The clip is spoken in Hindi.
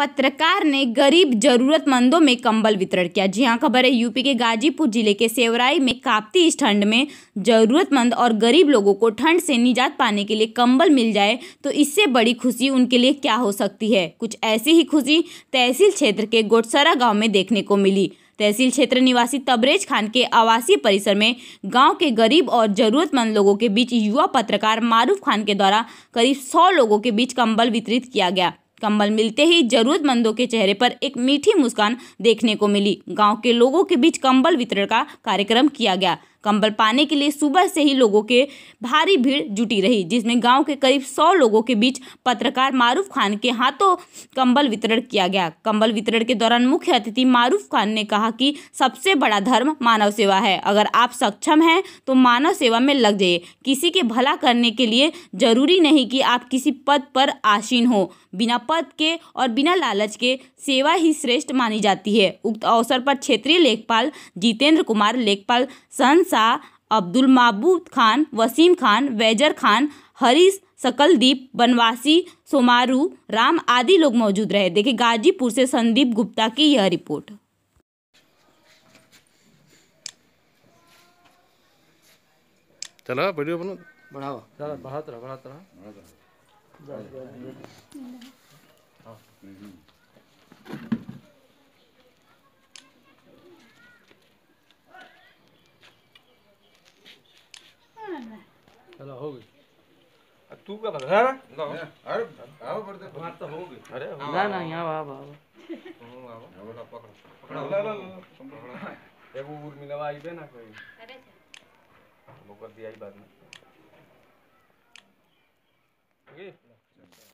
पत्रकार ने गरीब जरूरतमंदों में कंबल वितरण किया जी हाँ खबर है यूपी के गाजीपुर जिले के सेवराई में काप्ती इस ठंड में जरूरतमंद और गरीब लोगों को ठंड से निजात पाने के लिए कंबल मिल जाए तो इससे बड़ी खुशी उनके लिए क्या हो सकती है कुछ ऐसी ही खुशी तहसील क्षेत्र के गोटसरा गाँव में देखने को मिली तहसील क्षेत्र निवासी तबरेज खान के आवासीय परिसर में गांव के गरीब और जरूरतमंद लोगों के बीच युवा पत्रकार मारूफ खान के द्वारा करीब सौ लोगों के बीच कंबल वितरित किया गया कंबल मिलते ही जरूरतमंदों के चेहरे पर एक मीठी मुस्कान देखने को मिली गांव के लोगों के बीच कंबल वितरण का कार्यक्रम किया गया कंबल पाने के लिए सुबह से ही लोगों के भारी भीड़ जुटी रही जिसमें गांव के करीब सौ लोगों के बीच पत्रकार मारूफ खान के हाथों कंबल वितरण किया गया कंबल वितरण के दौरान मुख्य अतिथि मारूफ खान ने कहा कि सबसे बड़ा धर्म मानव सेवा है अगर आप सक्षम हैं तो मानव सेवा में लग जाइए किसी के भला करने के लिए जरूरी नहीं कि आप किसी पद पर आसीन हो बिना पद के और बिना लालच के सेवा ही श्रेष्ठ मानी जाती है उक्त अवसर पर क्षेत्रीय लेखपाल जितेंद्र कुमार लेखपाल संस शाह अब्दुल महबूद खान वसीम खान वैजर खान हरीश सकलदीप बनवासी सोमारू राम आदि लोग मौजूद रहे देखिए गाजीपुर से संदीप गुप्ता की यह रिपोर्ट चला वीडियो बनो बढ़ाओ चला बढ़ाते रहो बढ़ाते रहो हम्म। हो गई तू क्या बता है ना अरे आओ पर बात तो हो गई अरे ना ना यहां आओ आओ आओ आओ पकड़ पकड़ ला ला ला एगो तो उर मिलवा आइबे ना कोई अरे मोकर दिया ही बाद में ठीक है